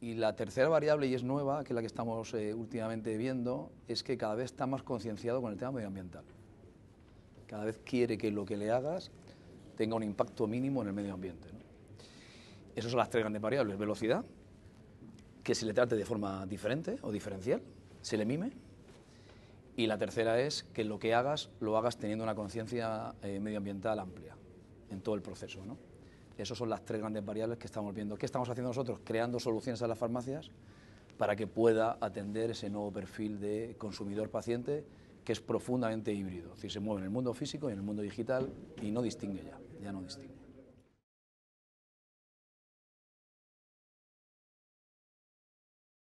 Y la tercera variable, y es nueva, que es la que estamos eh, últimamente viendo, es que cada vez está más concienciado con el tema medioambiental. Cada vez quiere que lo que le hagas tenga un impacto mínimo en el medio ambiente. Esas son las tres grandes variables. Velocidad, que se le trate de forma diferente o diferencial, se le mime. Y la tercera es que lo que hagas lo hagas teniendo una conciencia eh, medioambiental amplia en todo el proceso. ¿no? Esas son las tres grandes variables que estamos viendo. ¿Qué estamos haciendo nosotros? Creando soluciones a las farmacias para que pueda atender ese nuevo perfil de consumidor-paciente que es profundamente híbrido. Es decir, se mueve en el mundo físico y en el mundo digital y no distingue ya, ya no distingue.